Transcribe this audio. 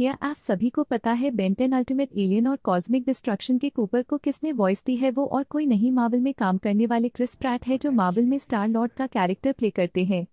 किया आप सभी को पता है बेंटेन अल्टीमेट एलियन और कॉस्मिक डिस्ट्रक्शन के कूपर को किसने वॉइस दी है वो और कोई नहीं मार्वल में काम करने वाले क्रिस प्रैट है जो मार्वल में स्टार लॉर्ड का कैरेक्टर प्ले करते हैं